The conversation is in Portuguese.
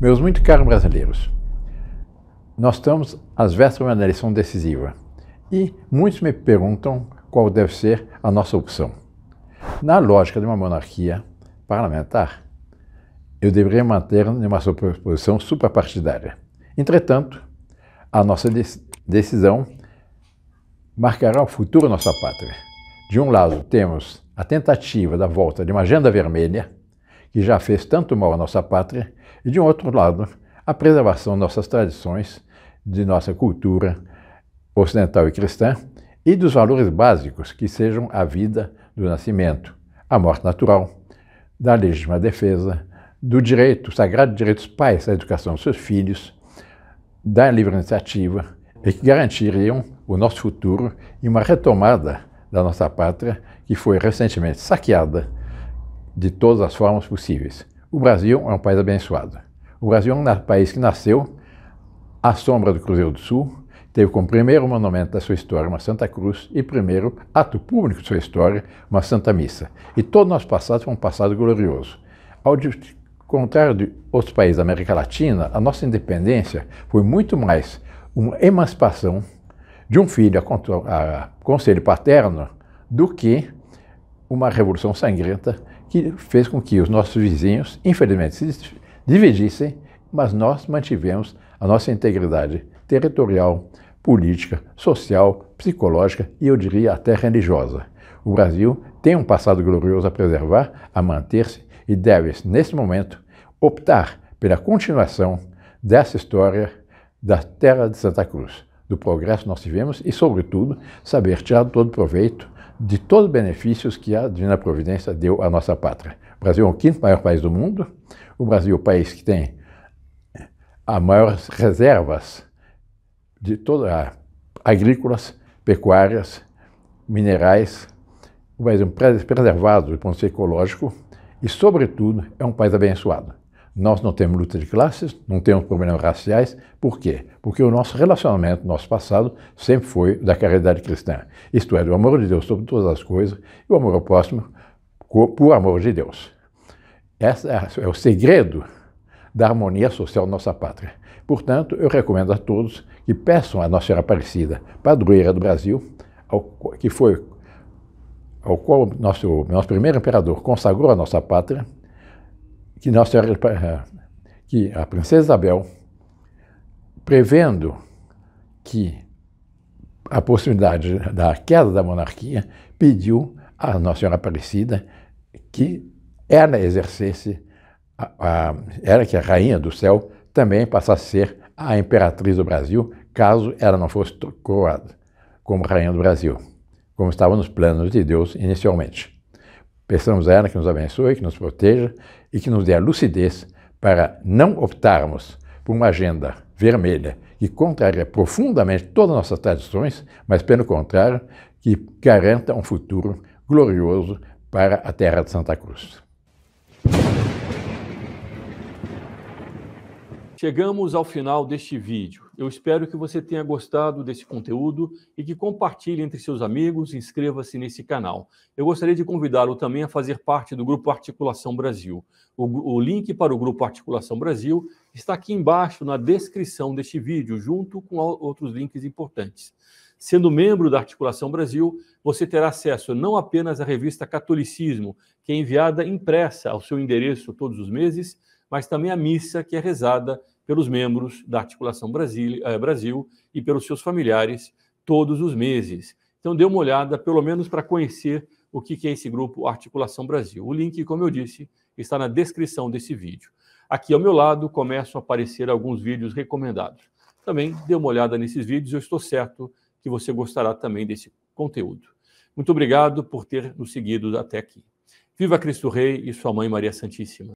Meus muito caros brasileiros, nós estamos às vésperas de uma eleição decisiva e muitos me perguntam qual deve ser a nossa opção. Na lógica de uma monarquia parlamentar, eu deveria manter-me numa posição superpartidária. Entretanto, a nossa decisão marcará o futuro da nossa pátria. De um lado, temos a tentativa da volta de uma agenda vermelha, que já fez tanto mal à nossa pátria e, de um outro lado, a preservação de nossas tradições, de nossa cultura ocidental e cristã e dos valores básicos que sejam a vida do nascimento, a morte natural, da legítima defesa, do direito, sagrado direito dos pais à educação dos seus filhos, da livre iniciativa e que garantiriam o nosso futuro e uma retomada da nossa pátria que foi recentemente saqueada de todas as formas possíveis. O Brasil é um país abençoado. O Brasil é um país que nasceu à sombra do Cruzeiro do Sul, teve como primeiro monumento da sua história uma Santa Cruz e primeiro ato público de sua história uma Santa Missa. E todo o nosso passado foi um passado glorioso. Ao contrário de outros países da América Latina, a nossa independência foi muito mais uma emancipação de um filho a, a conselho paterno do que uma revolução sangrenta que fez com que os nossos vizinhos, infelizmente, se dividissem, mas nós mantivemos a nossa integridade territorial, política, social, psicológica e, eu diria, até religiosa. O Brasil tem um passado glorioso a preservar, a manter-se e deve, neste momento, optar pela continuação dessa história da terra de Santa Cruz. Do progresso nós tivemos e, sobretudo, saber tirar todo proveito de todos os benefícios que a Divina Providência deu à nossa pátria. O Brasil é o quinto maior país do mundo, o Brasil é o país que tem as maiores reservas de todas agrícolas, pecuárias, minerais, o Brasil é preservado do ponto de vista ecológico e, sobretudo, é um país abençoado. Nós não temos luta de classes, não temos problemas raciais. Por quê? Porque o nosso relacionamento, nosso passado, sempre foi da caridade cristã. Isto é, do amor de Deus sobre todas as coisas e o amor ao próximo por amor de Deus. Esse é, é o segredo da harmonia social da nossa pátria. Portanto, eu recomendo a todos que peçam a Nossa Senhora Aparecida, padroeira do Brasil, ao, que foi ao qual nosso, nosso primeiro imperador consagrou a nossa pátria, que, nossa, eh, que a princesa Isabel, prevendo que a possibilidade da queda da monarquia, pediu à Nossa Senhora Aparecida que ela exercesse, a, a, que é a rainha do céu, também passasse a ser a imperatriz do Brasil, caso ela não fosse coroada como rainha do Brasil, como estava nos planos de Deus inicialmente. Peçamos a ela que nos abençoe, que nos proteja e que nos dê a lucidez para não optarmos por uma agenda vermelha que contraria profundamente todas as nossas tradições, mas, pelo contrário, que garanta um futuro glorioso para a terra de Santa Cruz. Chegamos ao final deste vídeo. Eu espero que você tenha gostado desse conteúdo e que compartilhe entre seus amigos inscreva-se nesse canal. Eu gostaria de convidá-lo também a fazer parte do Grupo Articulação Brasil. O, o, link para o Grupo Articulação Brasil está aqui embaixo na descrição deste vídeo, junto com outros links importantes. Sendo membro da Articulação Brasil, você terá acesso não apenas à revista Catolicismo, que é enviada impressa ao seu endereço todos os meses, mas também à missa que é rezada pelos membros da Articulação Brasil, eh, Brasil e pelos seus familiares todos os meses. Então, dê uma olhada, pelo menos para conhecer o que é esse grupo Articulação Brasil. O link, como eu disse, está na descrição desse vídeo. Aqui ao meu lado começam a aparecer alguns vídeos recomendados. Também dê uma olhada nesses vídeos, eu estou certo que você gostará também desse conteúdo. Muito obrigado por ter nos seguido até aqui. Viva Cristo Rei e Sua Mãe Maria Santíssima.